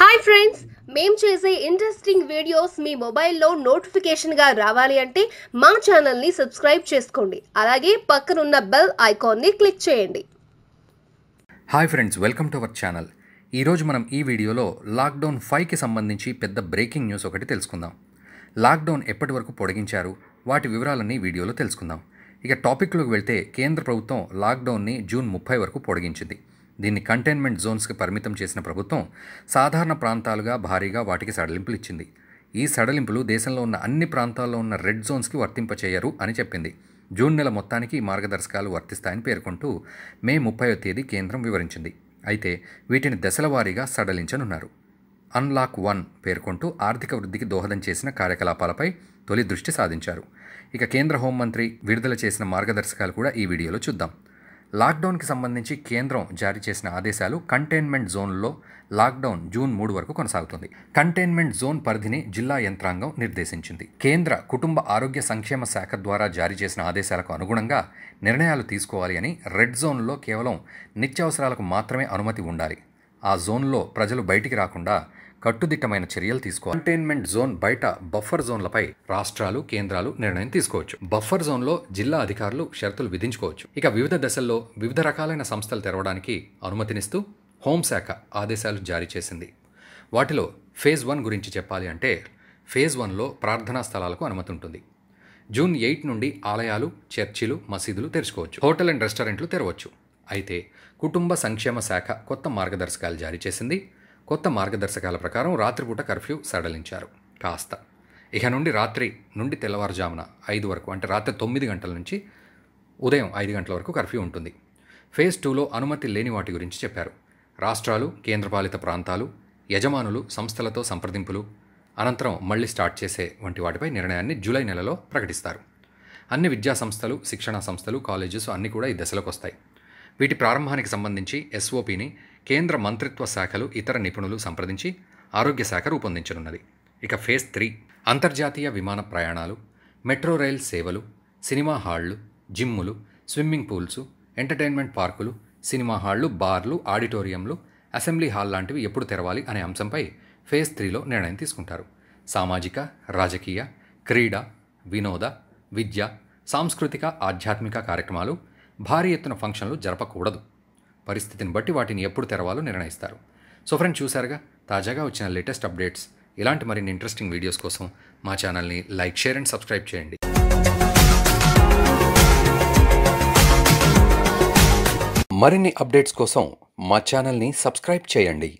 hi friends మేము చేసే interesting videos మీ మొబైల్లో నోటిఫికేషన్గా రావాలి అంటే మా ఛానల్ని సబ్స్క్రైబ్ చేసుకోండి అలాగే పక్కనున్న బెల్ ఐకాన్ని క్లిక్ చేయండి hi friends welcome to our channel ఈరోజు మనం ఈ వీడియోలో లాక్డౌన్ ఫైవ్కి సంబంధించి పెద్ద బ్రేకింగ్ న్యూస్ ఒకటి తెలుసుకుందాం లాక్డౌన్ ఎప్పటి వరకు పొడిగించారు వాటి వివరాలన్నీ వీడియోలో తెలుసుకుందాం ఇక టాపిక్లోకి వెళ్తే కేంద్ర ప్రభుత్వం లాక్డౌన్ని జూన్ ముప్పై వరకు పొడిగించింది దీన్ని కంటైన్మెంట్ జోన్స్కి పరిమితం చేసిన ప్రభుత్వం సాధారణ ప్రాంతాలుగా భారీగా వాటికి సడలింపులు ఇచ్చింది ఈ సడలింపులు దేశంలో ఉన్న అన్ని ప్రాంతాల్లో ఉన్న రెడ్ జోన్స్కి వర్తింపచేయరు అని చెప్పింది జూన్ నెల మొత్తానికి ఈ మార్గదర్శకాలు వర్తిస్తాయని పేర్కొంటూ మే ముప్పైవ తేదీ కేంద్రం వివరించింది అయితే వీటిని దశలవారీగా సడలించనున్నారు అన్లాక్ వన్ పేర్కొంటూ ఆర్థిక వృద్ధికి దోహదం చేసిన కార్యకలాపాలపై తొలి దృష్టి సాధించారు ఇక కేంద్ర హోంమంత్రి విడుదల చేసిన మార్గదర్శకాలు కూడా ఈ వీడియోలో చూద్దాం లాక్డౌన్కి సంబంధించి కేంద్రం జారీ చేసిన ఆదేశాలు కంటైన్మెంట్ జోన్లో లాక్డౌన్ జూన్ మూడు వరకు కొనసాగుతుంది కంటైన్మెంట్ జోన్ పరిధిని జిల్లా యంత్రాంగం నిర్దేశించింది కేంద్ర కుటుంబ ఆరోగ్య సంక్షేమ శాఖ ద్వారా జారీ చేసిన ఆదేశాలకు అనుగుణంగా నిర్ణయాలు తీసుకోవాలి అని రెడ్ జోన్లో కేవలం నిత్యావసరాలకు మాత్రమే అనుమతి ఉండాలి ఆ జోన్లో ప్రజలు బయటికి రాకుండా కట్టుదిట్టమైన చర్యలు తీసుకోవాలి కంటైన్మెంట్ జోన్ బయట బఫర్ జోన్లపై రాష్ట్రాలు కేంద్రాలు నిర్ణయం తీసుకోవచ్చు బఫర్ జోన్లో జిల్లా అధికారులు షరతులు విధించుకోవచ్చు ఇక వివిధ దశల్లో వివిధ రకాలైన సంస్థలు తెరవడానికి అనుమతినిస్తూ హోంశాఖ ఆదేశాలు జారీ చేసింది వాటిలో ఫేజ్ వన్ గురించి చెప్పాలి అంటే ఫేజ్ వన్లో ప్రార్థనా స్థలాలకు అనుమతి ఉంటుంది జూన్ ఎయిట్ నుండి ఆలయాలు చర్చిలు మసీదులు తెరుచుకోవచ్చు హోటల్ అండ్ రెస్టారెంట్లు తెరవచ్చు అయితే కుటుంబ సంక్షేమ శాఖ కొత్త మార్గదర్శకాలు జారీ చేసింది కొత్త మార్గదర్శకాల ప్రకారం రాత్రిపూట కర్ఫ్యూ సడలించారు కాస్త ఇక నుండి రాత్రి నుండి తెల్లవారుజామున ఐదు వరకు అంటే రాత్రి తొమ్మిది గంటల నుంచి ఉదయం ఐదు గంటల వరకు కర్ఫ్యూ ఉంటుంది ఫేజ్ టూలో అనుమతి లేని వాటి గురించి చెప్పారు రాష్ట్రాలు కేంద్రపాలిత ప్రాంతాలు యజమానులు సంస్థలతో సంప్రదింపులు అనంతరం మళ్ళీ స్టార్ట్ చేసే వంటి వాటిపై నిర్ణయాన్ని జూలై నెలలో ప్రకటిస్తారు అన్ని విద్యా సంస్థలు శిక్షణా సంస్థలు కాలేజెస్ అన్నీ కూడా ఈ దశలోకి వస్తాయి వీటి ప్రారంభానికి సంబంధించి ఎస్ఓపిని కేంద్ర మంత్రిత్వ శాఖలు ఇతర నిపుణులు సంప్రదించి ఆరోగ్య శాఖ రూపొందించనున్నది ఇక ఫేజ్ త్రీ అంతర్జాతీయ విమాన ప్రయాణాలు మెట్రో రైల్ సేవలు సినిమా హాళ్లు జిమ్ములు స్విమ్మింగ్ పూల్స్ ఎంటర్టైన్మెంట్ పార్కులు సినిమా హాళ్లు బార్లు ఆడిటోరియంలు అసెంబ్లీ హాల్ లాంటివి ఎప్పుడు తెరవాలి అనే అంశంపై ఫేజ్ త్రీలో నిర్ణయం తీసుకుంటారు సామాజిక రాజకీయ క్రీడ వినోద విద్య సాంస్కృతిక ఆధ్యాత్మిక కార్యక్రమాలు భారీ ఎత్తున ఫంక్షన్లు జరపకూడదు పరిస్థితిని బట్టి వాటిని ఎప్పుడు తెరవాలో నిర్ణయిస్తారు సో ఫ్రెండ్ చూసారుగా తాజాగా వచ్చిన లేటెస్ట్ అప్డేట్స్ ఇలాంటి మరిన్ని ఇంట్రెస్టింగ్ వీడియోస్ కోసం మా ఛానల్ని లైక్ షేర్ అండ్ సబ్స్క్రైబ్ చేయండి మరిన్ని అప్డేట్స్ కోసం మా ఛానల్ని సబ్స్క్రైబ్ చేయండి